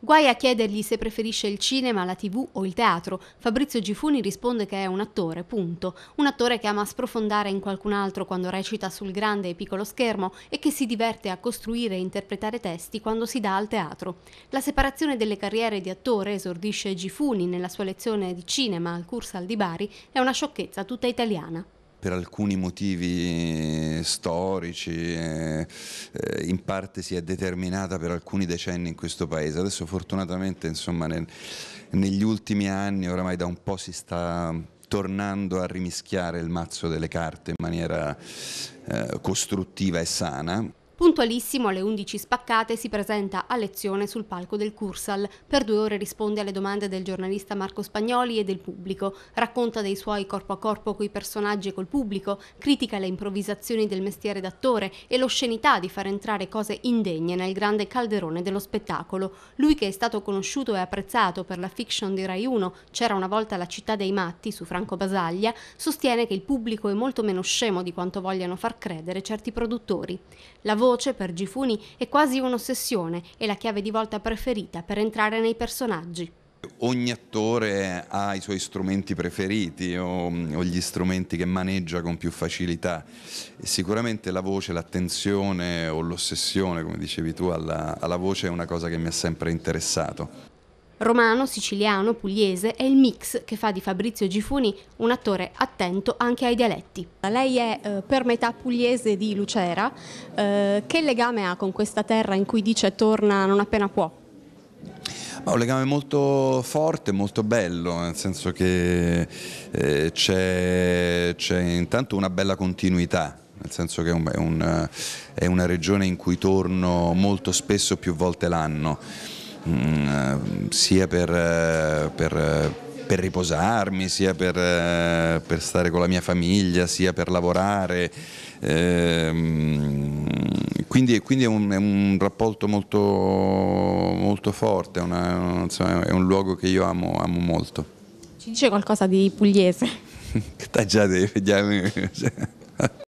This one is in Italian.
Guai a chiedergli se preferisce il cinema, la tv o il teatro. Fabrizio Gifuni risponde che è un attore, punto. Un attore che ama sprofondare in qualcun altro quando recita sul grande e piccolo schermo e che si diverte a costruire e interpretare testi quando si dà al teatro. La separazione delle carriere di attore, esordisce Gifuni nella sua lezione di cinema al Cursal di Bari, è una sciocchezza tutta italiana per alcuni motivi eh, storici, eh, eh, in parte si è determinata per alcuni decenni in questo paese. Adesso fortunatamente insomma, nel, negli ultimi anni oramai da un po' si sta tornando a rimischiare il mazzo delle carte in maniera eh, costruttiva e sana Puntualissimo alle 11 spaccate si presenta a lezione sul palco del Cursal. Per due ore risponde alle domande del giornalista Marco Spagnoli e del pubblico. Racconta dei suoi corpo a corpo coi personaggi e col pubblico, critica le improvvisazioni del mestiere d'attore e l'oscenità di far entrare cose indegne nel grande calderone dello spettacolo. Lui che è stato conosciuto e apprezzato per la fiction di Rai 1 C'era una volta la città dei matti su Franco Basaglia, sostiene che il pubblico è molto meno scemo di quanto vogliano far credere certi produttori. Lavoro voce per Gifuni è quasi un'ossessione e la chiave di volta preferita per entrare nei personaggi. Ogni attore ha i suoi strumenti preferiti o, o, gli strumenti che maneggia con più facilità. Sicuramente la voce, l'attenzione o l'ossessione, come dicevi tu, alla, alla voce è una cosa che mi ha sempre interessato. Romano, siciliano, pugliese è il mix che fa di Fabrizio Gifuni un attore attento anche ai dialetti. Lei è eh, per metà pugliese di Lucera, eh, che legame ha con questa terra in cui dice torna non appena può? Ma un legame molto forte, molto bello, nel senso che eh, c'è intanto una bella continuità nel senso che eh, è una regione in cui torno molto spesso più volte l'anno Mm, eh, sia per, eh, per, eh, per, riposarmi, sia per, per, stare con la mia famiglia, sia per lavorare. Ehm, quindi, quindi è, un, è, un, rapporto molto, molto forte, una, insomma, è un luogo che io amo, amo molto. Ci dice qualcosa di pugliese? Che già dei vediamo.